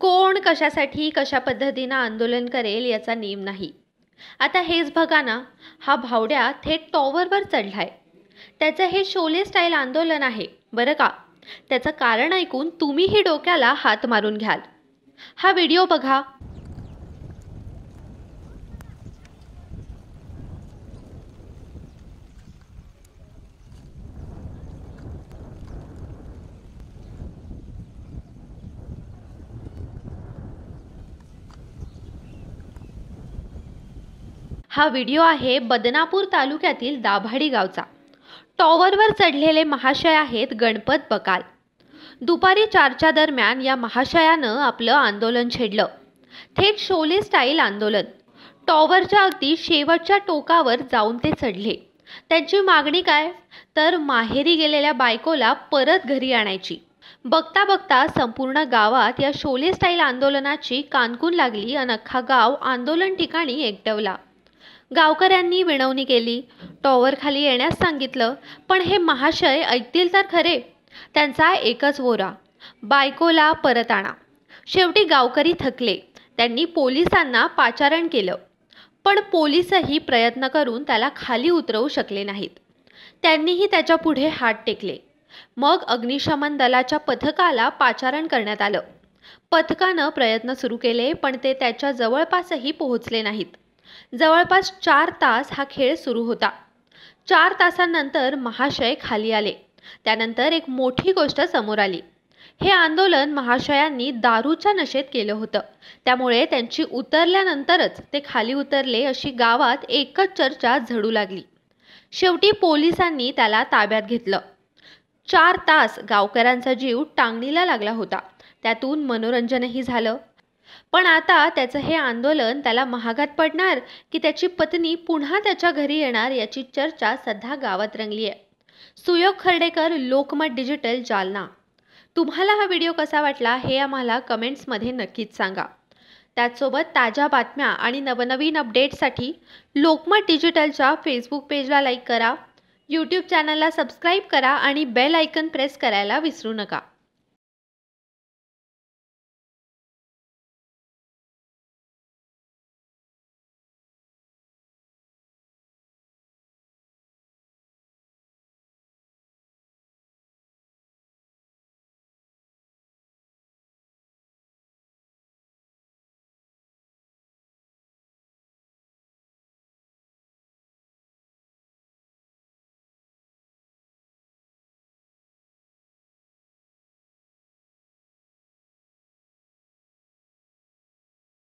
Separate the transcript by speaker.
Speaker 1: कोण कशासाठी कशा पद्धतीनं आंदोलन करेल याचा नेम नाही आता हेच बघा ना हा भावड्या थेट टॉवरवर चढलाय त्याचं हे शोले स्टाईल आंदोलन आहे बरं का त्याचं कारण ऐकून तुम्हीही डोक्याला हात मारून घ्याल हा व्हिडिओ बघा हा व्हिडिओ आहे बदनापूर तालुक्यातील दाभाडी गावचा टॉवरवर चढलेले महाशय आहेत गणपत बकाल दुपारी चारच्या दरम्यान या महाशयानं आपलं आंदोलन छेडलं थेट शोले स्टाईल आंदोलन टॉवरच्या अगदी शेवटच्या टोकावर जाऊन ते चढले त्यांची मागणी काय तर माहेरी गेलेल्या बायकोला परत घरी आणायची बघता बघता संपूर्ण गावात या शोले स्टाईल आंदोलनाची कानकून लागली अन अख्खा गाव आंदोलन ठिकाणी एकटवला गावकऱ्यांनी विनवणी केली टॉवरखाली येण्यास सांगितलं पण हे महाशय ऐकतील तर खरे त्यांचा एकच वोरा बायकोला परत आणा शेवटी गावकरी थकले त्यांनी पोलिसांना पाचारण केलं पण पोलीसही प्रयत्न करून त्याला खाली उतरवू शकले नाहीत त्यांनीही त्याच्या पुढे हात टेकले मग अग्निशमन दलाच्या पथकाला पाचारण करण्यात आलं पथकानं प्रयत्न सुरू केले पण ते त्याच्या जवळपासही पोहोचले नाहीत जवळपास चार तास हा खेळ सुरू होता चार तासांनंतर महाशय खाली आले त्यानंतर एक मोठी गोष्ट समोर आली हे आंदोलन महाशयांनी दारूच्या नशेत केलं होतं त्यामुळे त्यांची उतरल्यानंतरच ते खाली उतरले अशी गावात एकच चर्चा झडू लागली शेवटी पोलिसांनी त्याला ताब्यात घेतलं चार तास गावकऱ्यांचा जीव टांगणीला लागला होता त्यातून मनोरंजनही झालं पण आता त्याचं हे आंदोलन त्याला महागात पडणार की त्याची पत्नी पुन्हा त्याच्या घरी येणार याची चर्चा सध्या गावात रंगली आहे सुयोग खर्डेकर लोकमत डिजिटल जालना तुम्हाला हा व्हिडिओ कसा वाटला हे आम्हाला कमेंट्समध्ये नक्कीच सांगा त्याचसोबत ताज्या बातम्या आणि नवनवीन अपडेट्ससाठी लोकमत डिजिटलच्या फेसबुक पेजला लाईक करा यूट्यूब चॅनलला सबस्क्राईब करा आणि बेल आयकन प्रेस करायला विसरू नका